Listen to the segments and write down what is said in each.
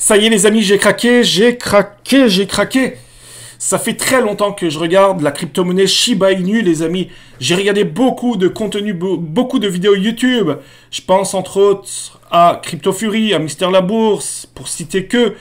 Ça y est les amis, j'ai craqué, j'ai craqué, j'ai craqué. Ça fait très longtemps que je regarde la crypto-monnaie Shiba Inu, les amis. J'ai regardé beaucoup de contenu, beaucoup de vidéos YouTube. Je pense entre autres à Crypto Fury, à Mister La Bourse, pour citer que.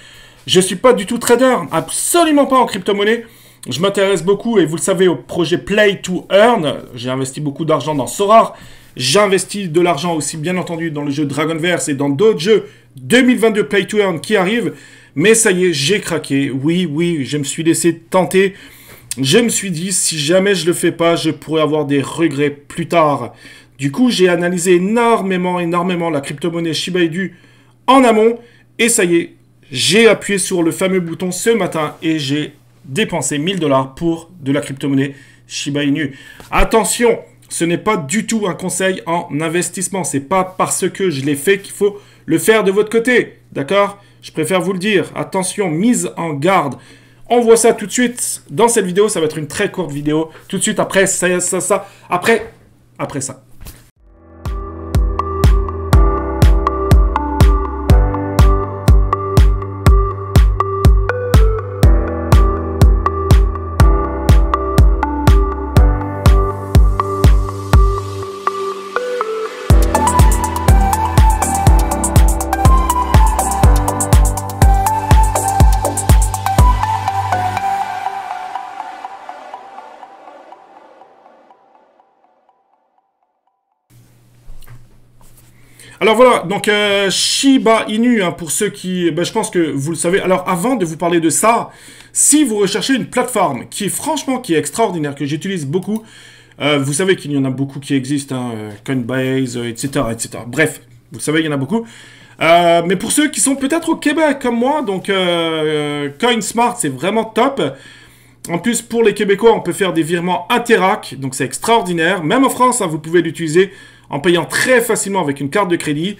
Je ne suis pas du tout trader, absolument pas en crypto-monnaie. Je m'intéresse beaucoup, et vous le savez, au projet Play to Earn. J'ai investi beaucoup d'argent dans Sorar. J'investis de l'argent aussi, bien entendu, dans le jeu Dragonverse et dans d'autres jeux 2022 Play to Earn qui arrivent. Mais ça y est, j'ai craqué. Oui, oui, je me suis laissé tenter. Je me suis dit, si jamais je le fais pas, je pourrais avoir des regrets plus tard. Du coup, j'ai analysé énormément, énormément la crypto-monnaie Shiba Inu en amont. Et ça y est, j'ai appuyé sur le fameux bouton ce matin et j'ai dépensé 1000 dollars pour de la crypto-monnaie Shiba Inu. Attention, ce n'est pas du tout un conseil en investissement. C'est pas parce que je l'ai fait qu'il faut le faire de votre côté. D'accord Je préfère vous le dire. Attention, mise en garde. On voit ça tout de suite dans cette vidéo. Ça va être une très courte vidéo. Tout de suite après ça, ça, ça. Après, après ça. Alors voilà, donc euh, Shiba Inu, hein, pour ceux qui... Ben, je pense que vous le savez. Alors avant de vous parler de ça, si vous recherchez une plateforme qui est franchement qui est extraordinaire, que j'utilise beaucoup, euh, vous savez qu'il y en a beaucoup qui existent, hein, euh, Coinbase, etc., etc. Bref, vous savez, il y en a beaucoup. mais pour ceux qui sont peut-être au Québec comme moi, donc CoinSmart, c'est vraiment top. En plus, pour les Québécois, on peut faire des virements Interac, donc c'est extraordinaire. Même en France, hein, vous pouvez l'utiliser en payant très facilement avec une carte de crédit.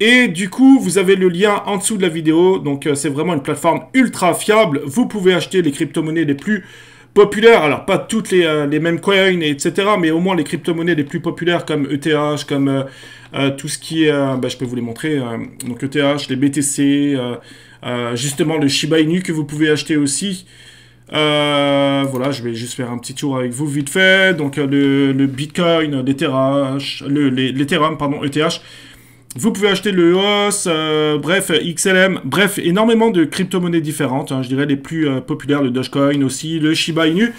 Et du coup, vous avez le lien en dessous de la vidéo. Donc, euh, c'est vraiment une plateforme ultra fiable. Vous pouvez acheter les crypto-monnaies les plus populaires. Alors, pas toutes les, euh, mêmes coins, etc. Mais au moins les crypto-monnaies les plus populaires comme ETH, comme euh, tout ce qui est... Bah, je peux vous les montrer. donc, ETH, les BTC, justement le Shiba Inu que vous pouvez acheter aussi. Euh, voilà, je vais juste faire un petit tour avec vous vite fait. Donc euh, le, le Bitcoin, l'Ethereum, le, pardon, ETH. Vous pouvez acheter le EOS, euh, bref, XLM, bref, énormément de crypto-monnaies différentes. Hein, je dirais les plus populaires, le Dogecoin aussi, le Shiba Inu.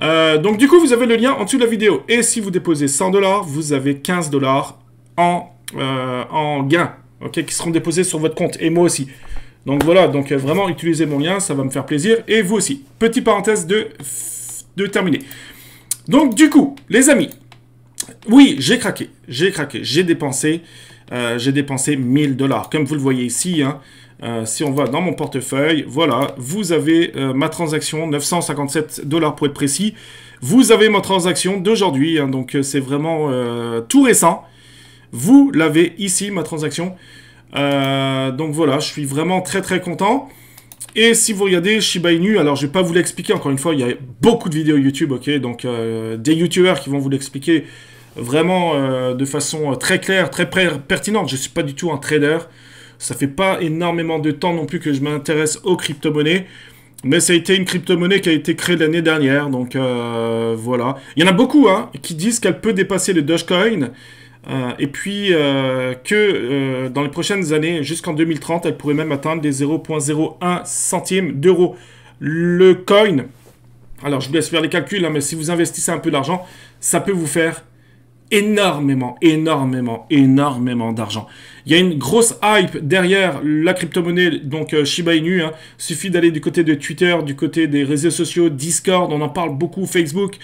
donc du coup, vous avez le lien en dessous de la vidéo. Et si vous déposez 100 dollars, vous avez 15 dollars en, en gains, ok, qui seront déposés sur votre compte. Et moi aussi. Donc voilà, donc euh, vraiment utilisez mon lien, ça va me faire plaisir et vous aussi. Petite parenthèse de, de terminer. Donc du coup, les amis, oui, j'ai craqué, j'ai craqué, j'ai dépensé, euh, j'ai dépensé 1000 dollars, comme vous le voyez ici. Hein, euh, si on va dans mon portefeuille, voilà, vous avez ma transaction, 957 dollars pour être précis. Vous avez ma transaction d'aujourd'hui, hein, donc c'est vraiment tout récent. Vous l'avez ici, ma transaction. Euh, donc voilà, je suis vraiment très très content. Et si vous regardez Shiba Inu, alors je vais pas vous l'expliquer, encore une fois, il y a beaucoup de vidéos YouTube, ok Donc euh, des YouTubers qui vont vous l'expliquer vraiment euh, de façon très claire, très pertinente. Je ne suis pas du tout un trader. Ça fait pas énormément de temps non plus que je m'intéresse aux crypto-monnaies. Mais ça a été une crypto-monnaie qui a été créée l'année dernière, donc voilà. Il y en a beaucoup hein, qui disent qu'elle peut dépasser le Dogecoin. Euh, et puis euh, que euh, dans les prochaines années, jusqu'en 2030, elle pourrait même atteindre des 0,01 centimes d'euros. Le coin, alors je vous laisse faire les calculs, hein, mais si vous investissez un peu d'argent, ça peut vous faire énormément, énormément, énormément d'argent. Il y a une grosse hype derrière la crypto-monnaie, donc euh, Shiba Inu. Hein. Suffit d'aller du côté de Twitter, du côté des réseaux sociaux, Discord, on en parle beaucoup, Facebook.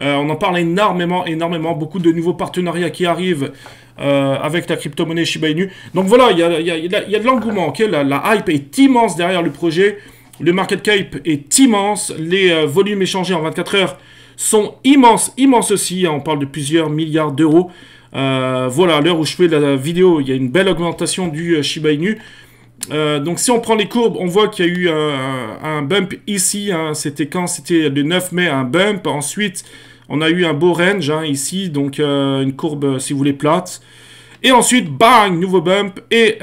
Euh, on en parle énormément, énormément. Beaucoup de nouveaux partenariats qui arrivent euh, avec la crypto-monnaie Shiba Inu. Donc voilà, il y a, de l'engouement, ok la, la, hype est immense derrière le projet. Le market cap est immense. Les volumes échangés en 24 heures sont immenses, immenses aussi. On parle de plusieurs milliards d'euros. Euh, voilà, à l'heure où je fais la vidéo, il y a une belle augmentation du euh, Shiba Inu. Euh, donc si on prend les courbes, on voit qu'il y a eu un, bump ici, hein. c'était quand C'était le 9 mai, un bump. Ensuite, on a eu un beau range hein, ici, donc une courbe, si vous voulez, plate. Et ensuite, bang, nouveau bump. Et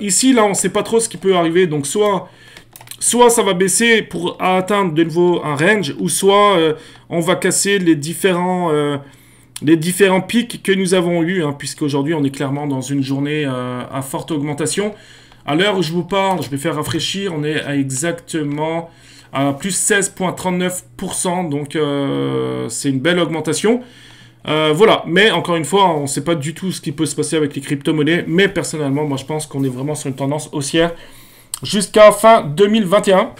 ici, là, on ne sait pas trop ce qui peut arriver. Donc soit soit ça va baisser pour atteindre de nouveau un range, ou soit euh, on va casser les différents, euh, différents pics que nous avons eus, hein, puisqu'aujourd'hui on est clairement dans une journée euh, à forte augmentation. À l'heure où je vous parle, je vais faire rafraîchir, on est à exactement à plus 16,39%, donc c'est une belle augmentation. voilà, mais encore une fois, on ne sait pas du tout ce qui peut se passer avec les crypto-monnaies, mais personnellement, moi je pense qu'on est vraiment sur une tendance haussière jusqu'à fin 2021.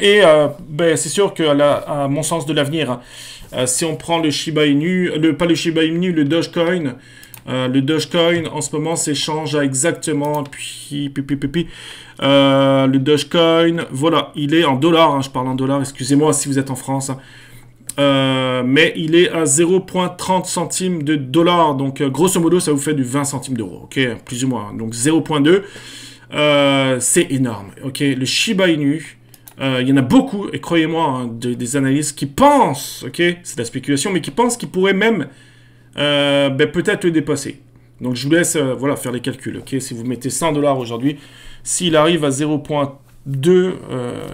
Et euh, ben, c'est sûr que à mon sens de l'avenir, hein, euh, si on prend le Shiba Inu, le, pas le Shiba Inu, le Dogecoin, euh, le Dogecoin en ce moment s'échange à exactement puis, puis, puis, puis euh, le Dogecoin, voilà, il est en dollars, hein, je parle en dollars, excusez-moi si vous êtes en France, hein. mais il est à 0.30 centimes de dollars, donc grosso modo ça vous fait du 20 centimes d'euros, ok, plus ou moins, donc 0.2. Euh, c'est énorme. Ok, le Shiba Inu, euh, il y en a beaucoup, et croyez-moi, hein, des analystes qui pensent, ok, c'est de la spéculation, mais qui pensent qu'ils pourraient même euh, ben, peut-être le dépasser. Donc je vous laisse voilà, faire les calculs. ok si vous mettez 100 dollars aujourd'hui, s'il arrive à 0.2,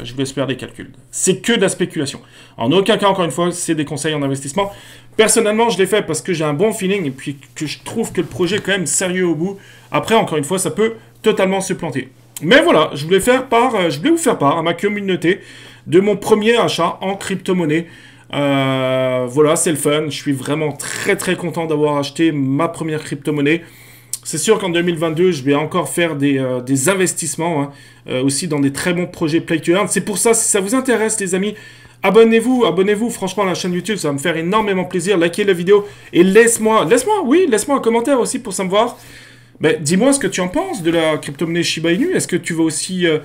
je vous laisse faire les calculs. C'est que de la spéculation. En aucun cas, encore une fois, c'est des conseils en investissement. Personnellement, je l'ai fait parce que j'ai un bon feeling et puis que je trouve que le projet est quand même sérieux au bout. Après, encore une fois, ça peut totalement supplanté. Mais voilà, je voulais, faire part, euh, je voulais vous faire part à ma communauté de mon premier achat en crypto-monnaie. Euh, voilà, c'est le fun. Je suis vraiment très très content d'avoir acheté ma première crypto-monnaie. C'est sûr qu'en 2022, je vais encore faire des, euh, investissements hein, aussi dans des très bons projets Play to learn C'est pour ça, si ça vous intéresse, les amis, abonnez-vous, abonnez-vous franchement à la chaîne YouTube. Ça va me faire énormément plaisir. Likez la vidéo et laisse-moi, laisse-moi, oui, laisse-moi un commentaire aussi pour savoir. me voir. Bah, dis-moi ce que tu en penses de la crypto-monnaie Shiba Inu. Est-ce que tu vas aussi euh,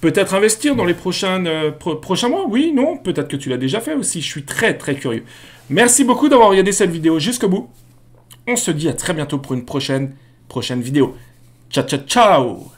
peut-être investir dans les prochains, euh, prochains mois Oui, non Peut-être que tu l'as déjà fait aussi. Je suis très très curieux. Merci beaucoup d'avoir regardé cette vidéo jusqu'au bout. On se dit à très bientôt pour une prochaine, prochaine vidéo. Ciao, ciao, ciao